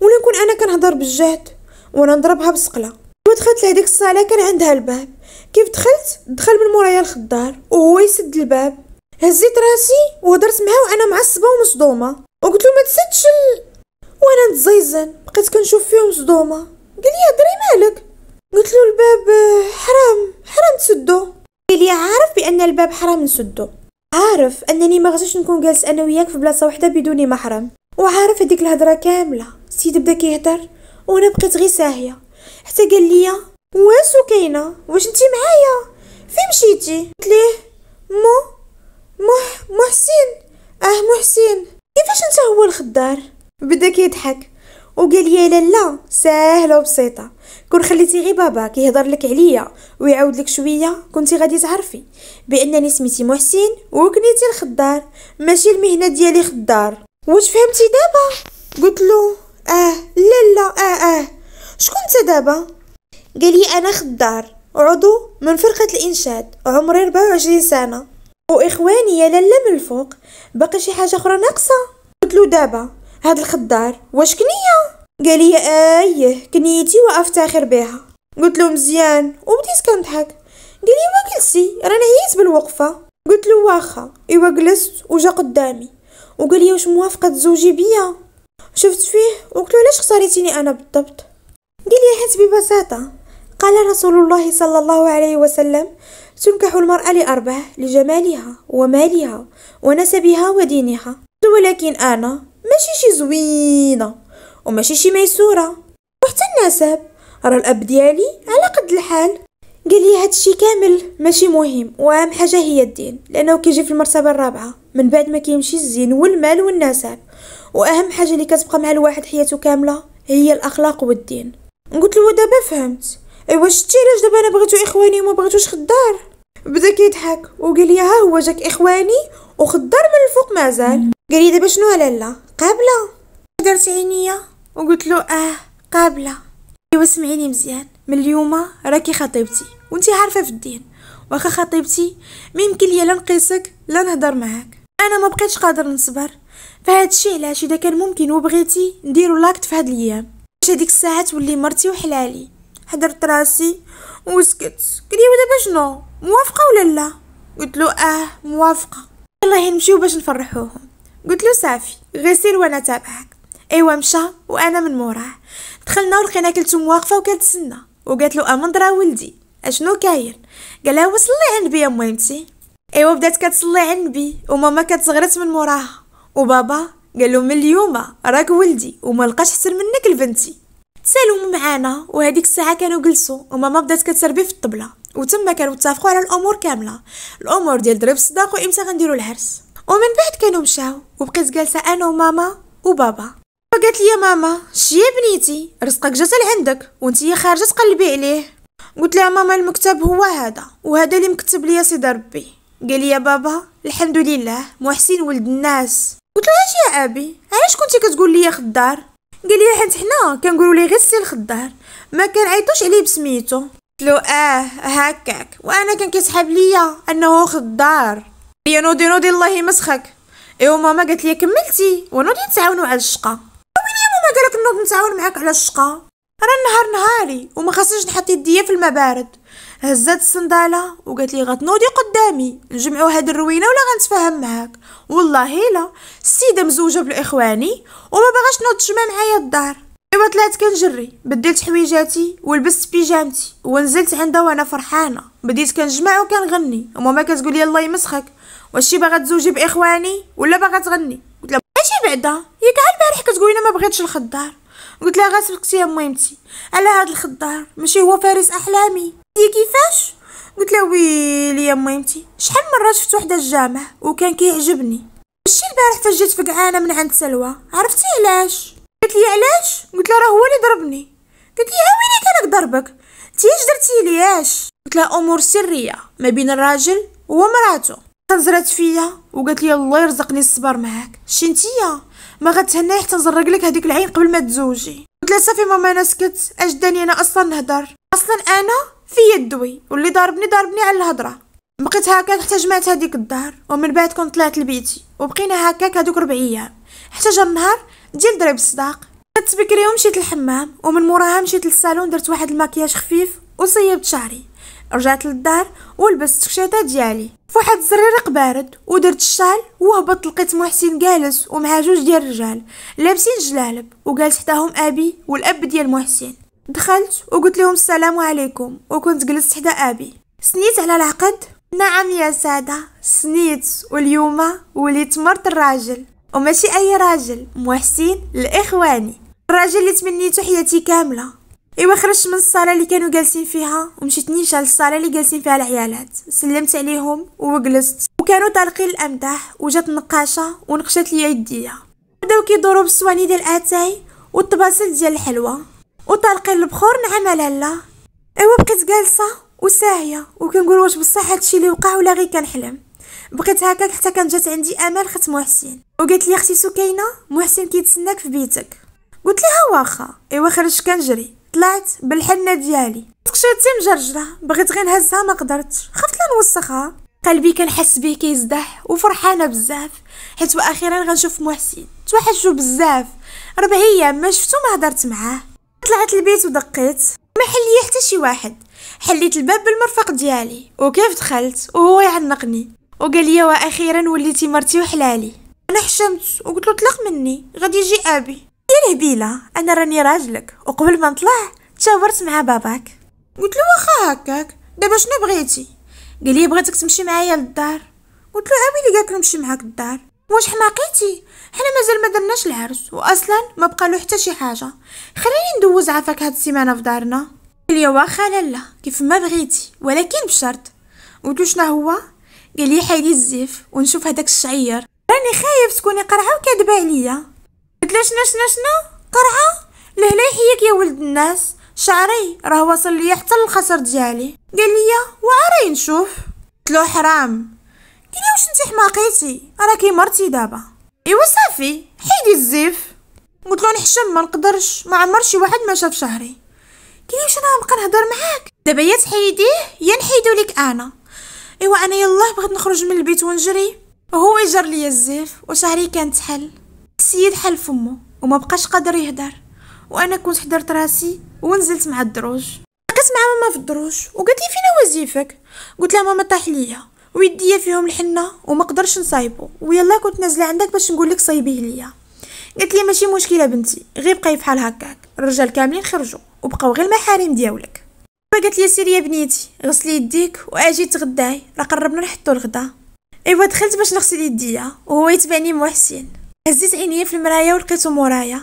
ولا نكون انا كنهضر بالجهد وانا نضربها بسقله ودخلت لهديك الصاله كان عندها الباب كيف دخلت دخل من مورايا الخضار وهو يسد الباب هزيت راسي وهدرت معاه وانا معصبه ومصدومه وقلت له ما تسدش ال... وانا نتزيزن بقيت كنشوف فيهم صدومه قال لي هضري مالك قلت له الباب حرام حرام تسدو قال لي عارف بان الباب حرام نسدو عارف انني ما غاديش نكون جالس انا وياك في بلاصه وحده بدون محرم وعارف هذيك الهضره كامله السيد بدا كيهضر وانا بقيت غير ساهيه حتى قال لي واش كاينه واش انت معايا فين مشيتي قلت ليه مو مح محسن اه محسن كيفاش انت هو الخدار بدا كيضحك وقال لي لالا ساهله وبسيطه كون خليتي غير بابا كيهضر لك عليا ويعاود لك شويه كنتي غادي تعرفي بانني سميتي محسن وكنيتي الخدار ماشي المهنه ديالي خدار واش فهمتي دابا قلت له اه لا لا اه اه شكون انت دابا قال لي انا خدار عضو من فرقه الانشاد عمري 24 سنه واخواني يا لالا من الفوق باقي شي حاجه اخرى ناقصه قلت له دابا هاد الخضار واش كنيه قال لي ايه كنيتي وافتخر بها قلت له مزيان وبديت كنضحك قال لي واجلسي رانا عييت بالوقفه قلت له واخا ايوا جلست وجا قدامي وقال لي واش موافقه تزوجي بيا شفت فيه وقلت له علاش اختاريتيني انا بالضبط قال لي حيت ببساطه قال رسول الله صلى الله عليه وسلم تنكح المرأة لأربع لجمالها ومالها ونسبها ودينها ولكن أنا ماشي شي زوينة وماشي شي ميسورة وحتى النسب راه الأب ديالي على قد الحال قال لي هادشي كامل ماشي مهم واهم حاجه هي الدين لانه كيجي في المرتبه الرابعه من بعد ما كيمشي الزين والمال والنسب واهم حاجه اللي كتبقى مع الواحد حياته كامله هي الاخلاق والدين قلت له دابا فهمت ايوا شتي علاش دابا انا بغيتو اخواني وما بغيتوش خدار بدا كيضحك وقال لي ها هو جاك اخواني وخدار من الفوق مازال قال لي دابا شنو لالا قابله درت عينيا وقلت له اه قابله ايوا سمعيني مزيان من اليوم راكي خطيبتي وانتي عارفه في الدين واخا خطيبتي ما يمكن ليا لا نقيسك لا نهضر معاك انا ما بقيتش قادر نصبر فهادشي الشيء علاش اذا كان ممكن وبغيتي نديرو لاكت في هاد الايام باش هاديك الساعه تولي مرتي وحلالي حضرت راسي وسكت قالي ودابا شنو موافقه ولا لا قلت له اه موافقه يلاه نمشيو باش نفرحوهم قلت له صافي غسيل وانا تابعك ايوا مشى وانا من موراه دخلنا ولقينا كلتو واقفه وكتسنى وقالت له امن درا ولدي اشنو كاين قالها وصلي على النبي يا ميمتي ايوا بدات كتصلي على النبي وماما كتزغرت من موراها وبابا قال له من اليوم راك ولدي وما لقاش حسن منك لبنتي تسالوا معانا وهذيك الساعه كانوا جلسوا وماما بدات كتربي في الطبله وتما كانوا اتفقوا على الامور كامله الامور ديال ضرب الصداق وامتى غنديروا العرس ومن بعد كانوا مشاو وبقيت جالسه انا وماما وبابا فقالت لي ماما شي بنيتي رزقك جات لعندك وانتي خارجه تقلبي عليه قلت لها ماما المكتب هو هذا وهذا اللي مكتب لي سيدي ربي قال لي يا بابا الحمد لله محسن ولد الناس قلت له يا ابي علاش كنتي كتقول لي خدار قال لي حيت حنا كنقولوا ليه غير السي الخضار ما كنعيطوش عليه بسميتو قلت له اه هكاك وانا كان كيسحاب ليا انه خضار يا نودي نودي الله يمسخك ايوا ماما قالت لي كملتي ونودي نتعاونوا على الشقه وين يا ماما قالك نوض نتعاون معاك على الشقه راه النهار نهاري وما خاصنيش نحط يديا في المبارد هزات الصندالة وقالت لي غتنوضي قدامي نجمعوا هاد الروينه ولا غنتفاهم معاك والله لا السيده مزوجه بالاخواني وما باغاش تنوض تجمع معايا الدار ايوا طلعت كنجري بدلت حويجاتي ولبست بيجامتي ونزلت عندها وانا فرحانه بديت كنجمع وكنغني وماما كتقول لي الله يمسخك شي باغا تزوجي باخواني ولا باغا تغني قلت لها ماشي بعدا ياك كاع البارح كتقولي انا ما بغيتش الخضار قلت لها غسلت يا ميمتي على هاد الخضار ماشي هو فارس احلامي دي كيفاش قلت لها ويلي يا ميمتي شحال مره شفت وحده الجامع وكان كيعجبني ماشي البارح فاش جيت فقعانه من عند سلوى عرفتي علاش قالت لي علاش قلت لها راه هو اللي ضربني قالت لي ويلي كانك ضربك اش درتي لياش قلت لها امور سريه ما بين الراجل ومراته تنزرات فيا وقالت لي الله يرزقني الصبر معاك نتيا ما غتهناي حتى نزرق لك هذيك العين قبل ما تزوجي قلت لها صافي ماما انا سكت اش داني انا اصلا نهضر اصلا انا في يدوي واللي ضربني ضربني على الهضره بقيت هكا حتى جمعت هذيك الدار ومن بعد كنت طلعت لبيتي وبقينا هكاك هذوك ربع ايام حتى جا النهار ديال دريب الصداق كنت بكري ومشيت للحمام ومن موراها مشيت للصالون درت واحد الماكياج خفيف وصيبت شعري رجعت للدار ولبست الشكشاته ديالي فواحد الزريرق بارد ودرت الشال وهبط لقيت محسن جالس ومعاه جوج ديال الرجال لابسين جلالب وجالس حداهم ابي والاب ديال محسن دخلت وقلت لهم السلام عليكم وكنت جلست حدا أبي سنيت على العقد نعم يا سادة سنيت واليوم وليت مرت الراجل وماشي أي راجل محسن الإخواني الراجل اللي تمنيته حياتي كاملة إيوا خرجت من الصالة اللي كانوا جالسين فيها ومشيت نيشان للصالة اللي جالسين فيها العيالات سلمت عليهم وجلست وكانوا طالقين الأمداح وجات النقاشة ونقشت لي يديا بداو كيدورو بالصواني ديال اتاي والطباسل ديال الحلوى وطلقي البخور نعم لالا ايوا بقيت جالسه وساهيه وكنقول واش بصح هادشي اللي وقع ولا غير كنحلم بقيت هكاك حتى كانت جات عندي امال خت محسن وقالت لي اختي سكينه محسن كيتسناك في بيتك قلت لها واخا ايوا خرجت كنجري طلعت بالحنه ديالي تكشاتي مجرجره بغيت غير نهزها ما قدرتش خفت لا نوسخها قلبي كنحس بيه كيزدح وفرحانه بزاف حيت واخيرا غنشوف محسن توحشو بزاف ربع ايام ما شفتو ما هدرت معاه طلعت البيت ودقيت ما حلي حتى شي واحد حليت الباب بالمرفق ديالي وكيف دخلت وهو يعنقني وقال لي واخيرا وليتي مرتي وحلالي انا حشمت وقلت له طلق مني غادي يجي ابي يا هبيله انا راني راجلك وقبل ما نطلع تشاورت مع باباك قلت له واخا هكاك دابا شنو بغيتي قال لي بغيتك تمشي معايا للدار قلت له ابي اللي قالك نمشي معاك للدار واش حماقيتي حنا مازال ما درناش العرس واصلا ما بقى له حتى شي حاجه خليني ندوز عافاك هاد السيمانه في دارنا قال واخا لالا كيف ما بغيتي ولكن بشرط قلت شنو هو قال لي حيدي الزيف ونشوف هداك الشعير راني خايف تكوني قرعه وكاذبه عليا قلت له شنو شنو شنو قرعه لهلا يحييك يا ولد الناس شعري راه واصل ليا حتى للخصر ديالي قال لي وعري نشوف قلت له حرام ديري واش انت حماقيتي راكي مرتي دابا ايوا صافي حيدي الزيف قلت له نحشم ما نقدرش ما عمر شي واحد ما شاف شهري كي واش انا نبقى نهضر معاك دابا يا تحيديه يا نحيدو ليك انا ايوا انا يلاه بغيت نخرج من البيت ونجري وهو يجر ليا الزيف وشهري كان تحل السيد حل فمو وما بقاش قادر يهدر وانا كنت حضرت راسي ونزلت مع الدروج بقيت مع ماما في الدروج وقالت لي فينا وظيفك قلت لها ماما طاح ليا ويديا فيهم الحنه وما قدرش نصايبو ويلا كنت نازله عندك باش نقول لك صايبيه ليا قالت لي ماشي مشكله بنتي غير بقاي فحال هكاك الرجال كاملين خرجوا وبقاو غير المحارم دياولك قالت لي سيري يا بنيتي غسلي يديك واجي تغداي راه قربنا نحطو الغدا ايوا دخلت باش نغسل يديا وهو يتبعني محسن هزيت عينيا في المرايه ولقيتو مورايا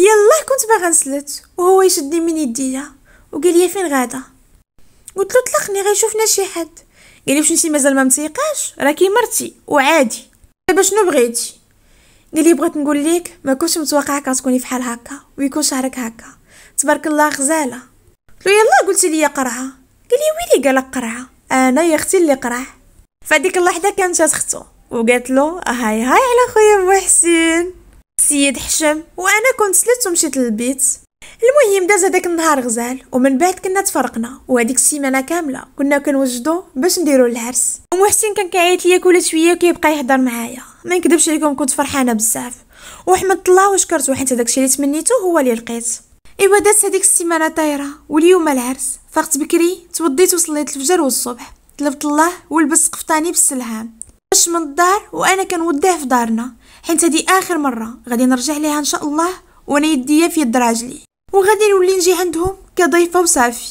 يلا كنت باغا نسلت وهو يشدني من يديا وقال لي فين غادا قلت له طلقني غيشوفنا شي حد قال لي واش انت مازال ما متيقاش راكي مرتي وعادي دابا شنو بغيتي قال لي بغيت نقول لك ما كنتش متوقعه كتكوني فحال هكا ويكون شعرك هكا تبارك الله غزاله قلت له يلا قلتي لي قرعه قال لي ويلي قالك قرعه انا يا اختي اللي قرع فديك اللحظه كانت جات اختو وقالت له هاي هاي على خويا محسن السيد حشم وانا كنت سلت ومشيت للبيت المهم داز هذاك النهار غزال ومن بعد كنا تفرقنا وهذيك السيمانه كامله كنا كنوجدو باش نديرو العرس ومحسن كان كيعيط ليا كل شويه وكيبقى يهضر معايا ما نكذبش عليكم كنت فرحانه بزاف وحمد الله وشكرته حيت هذاك الشيء اللي تمنيته هو اللي لقيت ايوا دازت هذيك السيمانه طايره واليوم العرس فقت بكري توضيت وصليت الفجر والصبح طلبت الله ولبست قفطاني بالسلهام باش من الدار وانا كنوديه في دارنا حيت هذه اخر مره غادي نرجع ليها ان شاء الله وانا يديا في يد راجلي وغادي نولي نجي عندهم كضيفه وصافي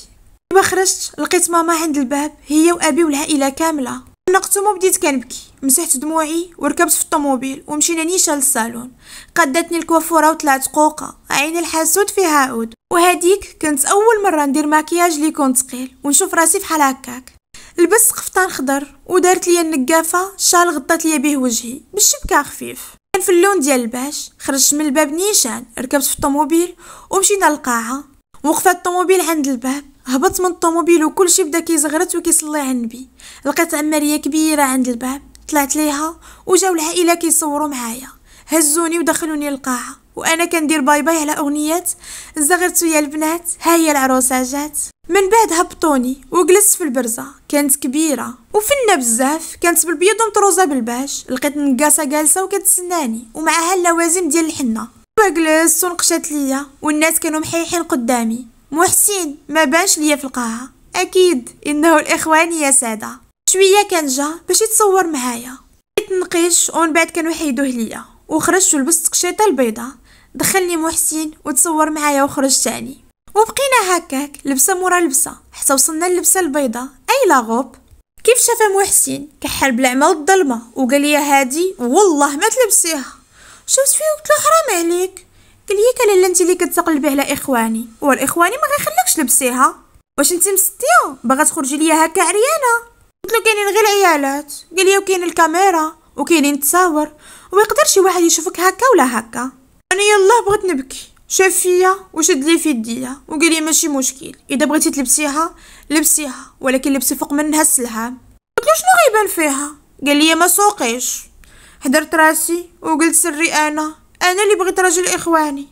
ما خرجت لقيت ماما عند الباب هي وابي والعائله كامله نقتهم وبديت كنبكي مسحت دموعي وركبت في الطوموبيل ومشينا نيشان للصالون قدتني الكوافوره وطلعت قوقه عين الحاسود فيها عود وهديك كنت اول مره ندير ماكياج لي كنت ثقيل ونشوف راسي بحال هكاك لبست قفطان خضر ودارت ليا النقافه شال غطات ليا به وجهي بالشبكه خفيف كان في اللون ديال الباش خرجت من الباب نيشان ركبت في الطوموبيل ومشينا للقاعه وقفت الطوموبيل عند الباب هبطت من الطوموبيل وكل شي بدا كيزغرت وكيصلي على النبي لقيت عماريه كبيره عند الباب طلعت ليها وجاو العائله كيصوروا معايا هزوني ودخلوني القاعه وانا كندير باي باي على اغنيات زغرت يا البنات ها هي العروسه جات من بعد هبطوني وجلست في البرزة كانت كبيرة وفنا بزاف كانت بالبيض ومطروزة بالباش لقيت نقاسة جالسة وكتسناني ومعها اللوازم ديال الحنة وجلست ونقشات ليا والناس كانوا محيحين قدامي محسن ما بانش ليا في القاعة أكيد إنه الإخوان يا سادة شوية كان جا باش يتصور معايا نقيش ومن بعد كانوا حيدوه ليا وخرجت ولبست قشيطة البيضة دخلني محسن وتصور معايا وخرج تاني وبقينا هكاك لبسة مورا لبسة حتى وصلنا اللبسة البيضة أي لاغوب كيف شافها محسن كحل بالعمى والظلمة وقال لي هادي والله ما تلبسيها شفت فيه قلت له حرام عليك قال لي لالا انت اللي كتقلبي على اخواني والاخواني ما غيخليكش لبسيها واش انت مستيه باغا تخرجي ليا هكا عريانه قلت له كاينين غير العيالات قال لي وكاين الكاميرا وكاينين التصاور ويقدر شي واحد يشوفك هكا ولا هكا انا يلاه بغيت نبكي شاف فيا وشد لي في يديا وقال لي ماشي مشكل اذا بغيتي تلبسيها لبسيها ولكن لبسي فوق منها السلعام قلت له شنو غيبان فيها قال لي ما سوقيش حضرت راسي وقلت سري انا انا اللي بغيت راجل اخواني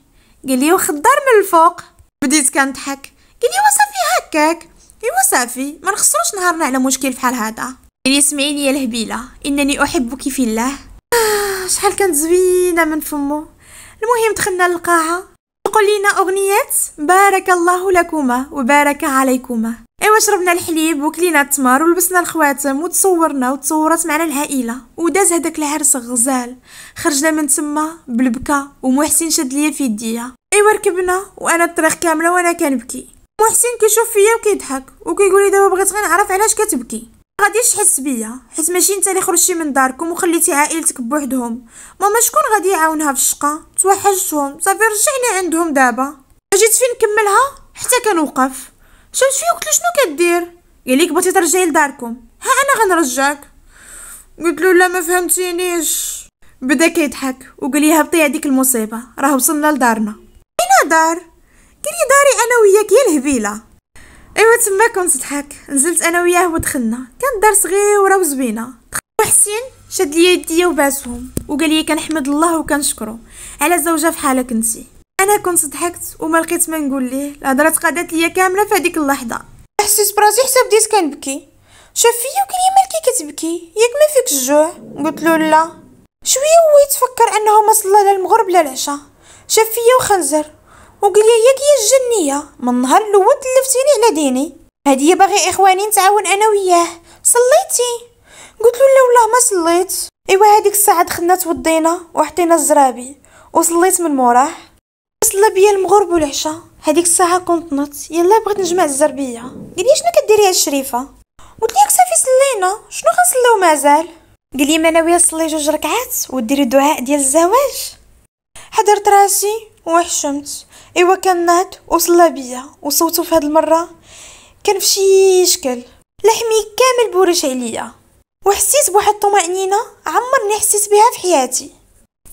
قال لي وخضر من الفوق بديت كنضحك قال لي وصافي هكاك ايوا صافي ما نخسروش نهارنا على مشكل بحال هذا قال لي اسمعي لي الهبيله انني احبك في الله آه شحال كانت زوينه من فمو المهم دخلنا للقاعه قل لينا أغنيات بارك الله لكما وبارك عليكما ايوا شربنا الحليب وكلينا التمر ولبسنا الخواتم وتصورنا وتصورت معنا العائله وداز هداك العرس غزال خرجنا من تما بالبكا ومحسن شد ليا في يديا ايوا ركبنا وانا الطريق كامله وانا كنبكي محسن كيشوف فيا وكيضحك وكيقول لي دابا بغيت غير نعرف علاش كتبكي غاديش تحس بيا حيت ماشي انت اللي خرجتي من داركم وخليتي عائلتك بوحدهم ماما شكون غادي يعاونها في الشقه توحشتهم صافي رجعني عندهم دابا اجيت فين نكملها حتى كنوقف شفت فيه قلت له شنو كدير قال لك بغيتي ترجعي لداركم ها انا غنرجعك قلت له لا ما فهمتينيش بدا كيضحك وقال لي هبطي هذيك المصيبه راه وصلنا لدارنا اين دار قال لي داري انا وياك هي الهبيله ايوا تما كنت ضحك نزلت انا وياه ودخلنا كان دار صغيره وزوينه وحسين شاد لي يديا وباسهم وقال لي كنحمد الله وكنشكرو على زوجه فحالك انتي انا كنت ضحكت وما لقيت ما نقول ليه الهضره تقادات ليا كامله في هذيك اللحظه حسيت براسي حتى بديت كنبكي شاف فيا وقال لي مالكي كتبكي ياك ما فيك الجوع قلت له لا شويه هو يتفكر انه ما صلى لا المغرب لا العشاء شاف فيا وخنزر وقال لي ياك يا الجنيه من نهار الاول تلفتيني على ديني هادي باغي اخواني نتعاون انا وياه صليتي قلت له لا والله ما صليت ايوا هذيك الساعه دخلنا توضينا وحطينا الزرابي وصليت من موراه صلى بيا المغرب والعشاء هذيك الساعه كنت نط يلا بغيت نجمع الزربيه قال لي شنو كديري يا الشريفه قلت لك صافي صلينا شنو غنصليو مازال قال لي ما ناويه وياه جوج ركعات وديري الدعاء ديال الزواج حضرت راسي وحشمت ايوا كان نهد وصلى بيا وصوتو في هاد المره كان في شكل لحمي كامل بورش عليا وحسيت بواحد الطمأنينة عمرني حسيت بها في حياتي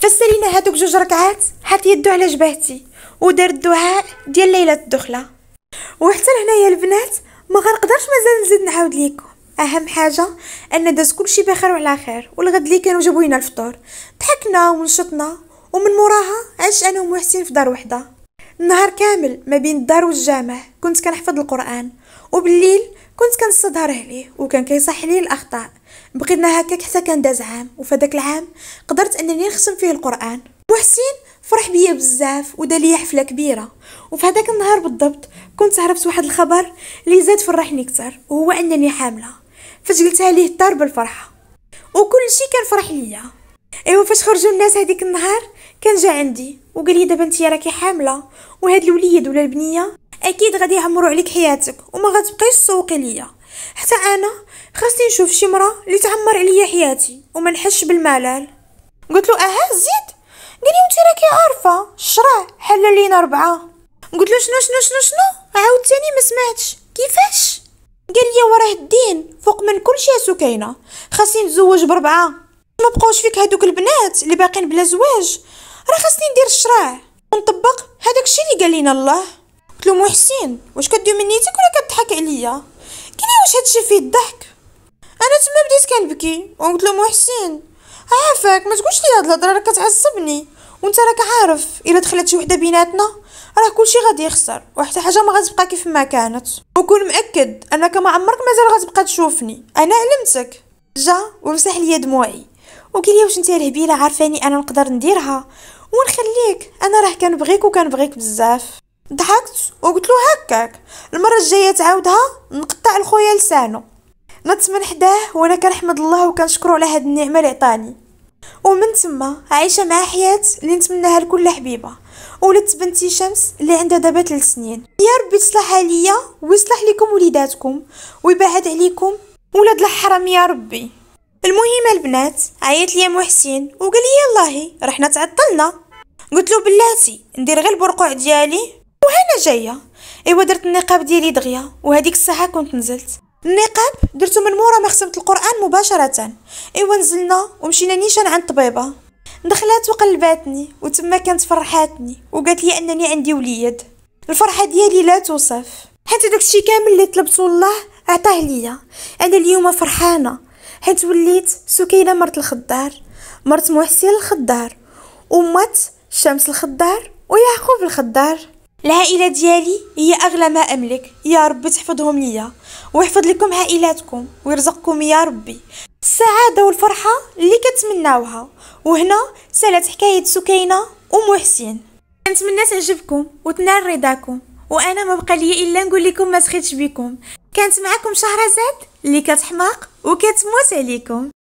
فسرينا هادوك جوج ركعات حط يدو على جبهتي ودار الدعاء ديال ليلة الدخلة وحتى لهنايا البنات ما غنقدرش مازال نزيد نعاود ليكم اهم حاجه ان داز كلشي بخير وعلى خير والغد اللي كانوا جابوا لنا الفطور ضحكنا ونشطنا ومن موراها عشت انا ومحسن في دار وحده النهار كامل ما بين الدار والجامع كنت كنحفظ القران وبالليل كنت كنستظهر عليه وكان كيصح لي الاخطاء بقينا هكاك حتى كان داز عام وفداك العام قدرت انني نختم فيه القران محسن فرح بيا بزاف ودار ليا حفله كبيره وفي هذاك النهار بالضبط كنت عرفت واحد الخبر اللي زاد فرحني كثر وهو انني حامله فاش قلتها ليه طار بالفرحه وكل شيء كان فرح ليا ايوا فاش خرجوا الناس هذيك النهار كان جا عندي وقال لي دابا نتي راكي حامله وهاد الوليد ولا البنيه اكيد غادي يعمروا عليك حياتك وما غتبقيش تسوقي ليا حتى انا خاصني نشوف شي مراه اللي تعمر عليا حياتي وما نحش بالملل قلت له اه زيد قال لي انت راكي عارفه الشرع حل لينا اربعه قلت له شنو شنو شنو شنو عاوتاني ما سمعتش كيفاش قال لي وراه الدين فوق من كل شيء سكينه خاصني نتزوج بربعه ما بقوش فيك هادوك البنات اللي باقين بلا زواج راه خاصني ندير الشراع ونطبق هذاك الشيء اللي قال لينا الله قلت له محسن واش من منيتك ولا كضحك عليا كي واش هادشي فيه الضحك انا تما بديت كنبكي وقلت له محسن عافاك ما تقولش لي هاد الهضره راه كتعصبني وانت راك عارف الا دخلت شي وحده بيناتنا راه كلشي غادي يخسر وحتى حاجه ما غتبقى كيف ما كانت وكون مأكد انك ما عمرك مازال غتبقى تشوفني انا علمتك جا ومسح لي دموعي وقال لي واش انت الهبيله عارفاني انا نقدر نديرها ونخليك انا راه كنبغيك وكنبغيك بزاف ضحكت وقلت له هكاك المره الجايه تعاودها نقطع لخويا لسانو من حداه وانا كنحمد الله وكنشكرو على هاد النعمه اللي عطاني ومن تما عايشه مع حياه اللي نتمناها لكل حبيبه ولدت بنتي شمس اللي عندها دابا 3 سنين يا ربي تصلح عليا ويصلح لكم وليداتكم ويبعد عليكم ولاد الحرام يا ربي المهم البنات عيط ليا محسن وقال لي يلاهي رحنا تعطلنا قلت له بلاتي ندير غير البرقوع ديالي وهنا جايه ايوا درت النقاب ديالي دغيا وهذيك الساعه كنت نزلت النقاب درته من مورا ما ختمت القران مباشره ايوا نزلنا ومشينا نيشان عند الطبيبه دخلات وقلباتني وتما كانت فرحاتني وقالت لي انني عندي وليد الفرحه ديالي لا توصف حتى داكشي كامل اللي طلبته الله عطاه ليا انا اليوم فرحانه حيت وليت سكينه مرت الخضار مرت محسن الخضار ومات شمس الخضار ويعقوب الخضار العائلة ديالي هي أغلى ما أملك يا ربي تحفظهم ليا ويحفظ لكم عائلاتكم ويرزقكم يا ربي السعادة والفرحة اللي كتمناوها وهنا سالت حكاية سكينة ومحسن كنتمنى تعجبكم وتنال رضاكم وانا ما بقى لي الا نقول لكم ما سخيتش بكم كانت معكم شهرزاد اللي كتحماق وكتموت عليكم